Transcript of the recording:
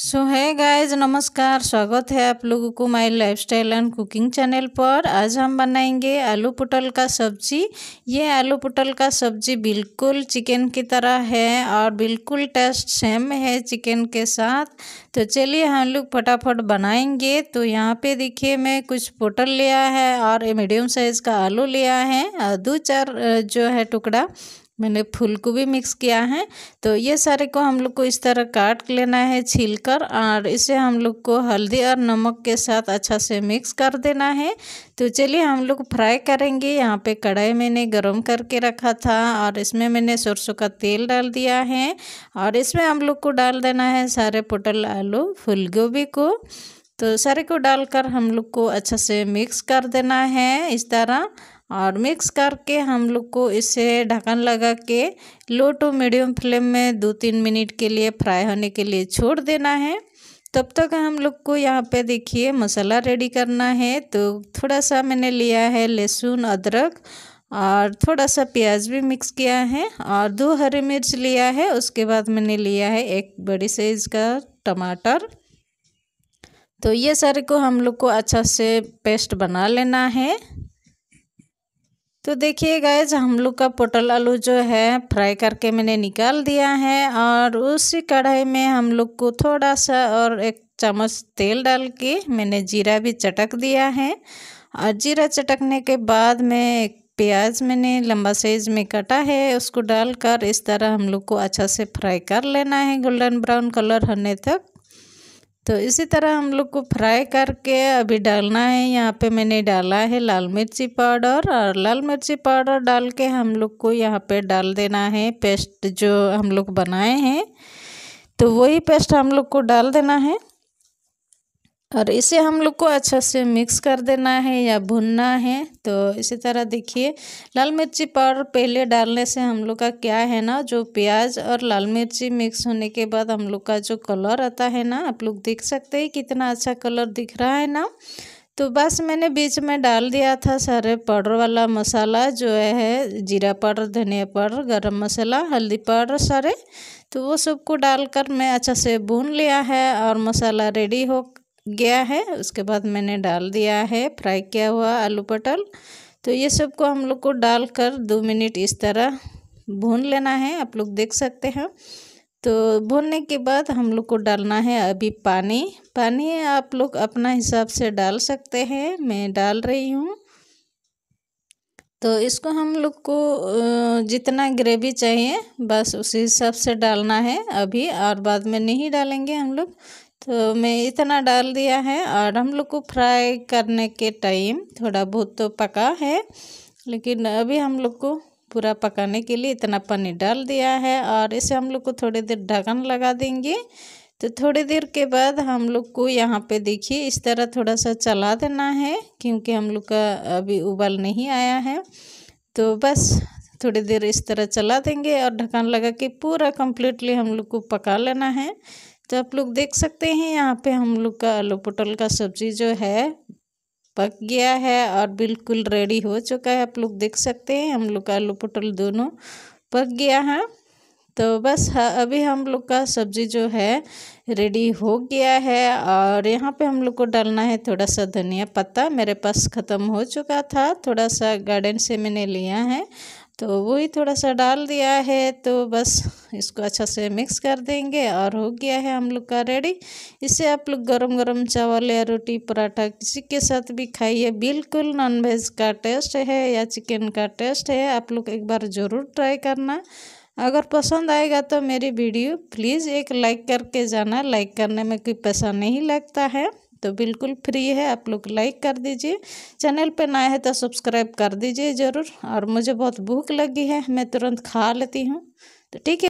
सो है गाइज नमस्कार स्वागत है आप लोगों को my lifestyle and cooking channel पर आज हम बनाएंगे आलू पटल का सब्जी ये आलू पटल का सब्जी बिल्कुल चिकन की तरह है और बिल्कुल टेस्ट सेम है चिकन के साथ तो चलिए हम लोग फटाफट बनाएंगे तो यहाँ पे देखिए मैं कुछ पोटल लिया है और मीडियम साइज़ का आलू लिया है और दो चार जो है टुकड़ा मैंने फूल को भी मिक्स किया है तो ये सारे को हम लोग को इस तरह काट लेना है छील कर और इसे हम लोग को हल्दी और नमक के साथ अच्छा से मिक्स कर देना है तो चलिए हम लोग फ्राई करेंगे यहाँ पे कढ़ाई मैंने गरम करके रखा था और इसमें मैंने सरसों का तेल डाल दिया है और इसमें हम लोग को डाल देना है सारे पोटल आलू फूल गोभी को तो सारे को डालकर हम लोग को अच्छा से मिक्स कर देना है इस तरह और मिक्स करके हम लोग को इसे ढक्कन लगा के लो टू मीडियम फ्लेम में दो तीन मिनट के लिए फ्राई होने के लिए छोड़ देना है तब तक तो हम लोग को यहाँ पे देखिए मसाला रेडी करना है तो थोड़ा सा मैंने लिया है लहसुन अदरक और थोड़ा सा प्याज भी मिक्स किया है और दो हरी मिर्च लिया है उसके बाद मैंने लिया है एक बड़ी साइज़ का टमाटर तो ये सारे को हम लोग को अच्छा से पेस्ट बना लेना है तो देखिए गैज हम लोग का पोटल आलू जो है फ्राई करके मैंने निकाल दिया है और उसी कढ़ाई में हम लोग को थोड़ा सा और एक चम्मच तेल डाल के मैंने जीरा भी चटक दिया है और जीरा चटकने के बाद मैं एक प्याज मैंने लंबा साइज में काटा है उसको डालकर इस तरह हम लोग को अच्छा से फ्राई कर लेना है गोल्डन ब्राउन कलर होने तक तो इसी तरह हम लोग को फ्राई करके अभी डालना है यहाँ पे मैंने डाला है लाल मिर्ची पाउडर और लाल मिर्ची पाउडर डाल के हम लोग को यहाँ पे डाल देना है पेस्ट जो हम लोग बनाए हैं तो वही पेस्ट हम लोग को डाल देना है और इसे हम लोग को अच्छा से मिक्स कर देना है या भुनना है तो इसी तरह देखिए लाल मिर्ची पाउडर पहले डालने से हम लोग का क्या है ना जो प्याज और लाल मिर्ची मिक्स होने के बाद हम लोग का जो कलर आता है ना आप लोग देख सकते हैं कितना अच्छा कलर दिख रहा है ना तो बस मैंने बीच में डाल दिया था सारे पाउडर वाला मसाला जो है जीरा पाउडर धनिया पाउडर गरम मसाला हल्दी पाउडर सारे तो वो सबको डालकर मैं अच्छा से भून लिया है और मसाला रेडी हो गया है उसके बाद मैंने डाल दिया है फ्राई किया हुआ आलू पटल तो ये सब को हम लोग को डाल कर दो मिनट इस तरह भून लेना है आप लोग देख सकते हैं तो भूनने के बाद हम लोग को डालना है अभी पानी पानी आप लोग अपना हिसाब से डाल सकते हैं मैं डाल रही हूँ तो इसको हम लोग को जितना ग्रेवी चाहिए बस उसी हिसाब से डालना है अभी और बाद में नहीं डालेंगे हम लोग तो मैं इतना डाल दिया है और हम लोग को फ्राई करने के टाइम थोड़ा बहुत तो पका है लेकिन अभी हम लोग को पूरा पकाने के लिए इतना पानी डाल दिया है और इसे हम लोग को थोड़ी देर ढकन लगा देंगे तो थोड़ी देर के बाद हम लोग को यहाँ पे देखिए इस तरह थोड़ा सा चला देना है क्योंकि हम लोग का अभी उबाल नहीं आया है तो बस थोड़ी देर इस तरह चला देंगे और ढक्कन लगा के पूरा कम्प्लीटली हम लोग को पका लेना है तो आप लोग देख सकते हैं यहाँ पे हम लोग का आलू पटल का सब्जी जो है पक गया है और बिल्कुल रेडी हो चुका है आप लोग देख सकते हैं हम लोग का आलू पटल दोनों पक गया है तो बस हाँ, अभी हम लोग का सब्जी जो है रेडी हो गया है और यहाँ पे हम लोग को डालना है थोड़ा सा धनिया पत्ता मेरे पास ख़त्म हो चुका था थोड़ा सा गार्डन से मैंने लिया है तो वही थोड़ा सा डाल दिया है तो बस इसको अच्छा से मिक्स कर देंगे और हो गया है हम लोग का रेडी इसे आप लोग गरम गरम चावल या रोटी पराठा किसी के साथ भी खाइए बिल्कुल नॉनवेज का टेस्ट है या चिकन का टेस्ट है आप लोग एक बार ज़रूर ट्राई करना अगर पसंद आएगा तो मेरी वीडियो प्लीज़ एक लाइक करके जाना लाइक करने में कोई पैसा नहीं लगता है तो बिल्कुल फ्री है आप लोग लाइक कर दीजिए चैनल पर नया है तो सब्सक्राइब कर दीजिए ज़रूर और मुझे बहुत भूख लगी है मैं तुरंत खा लेती हूँ तो ठीक है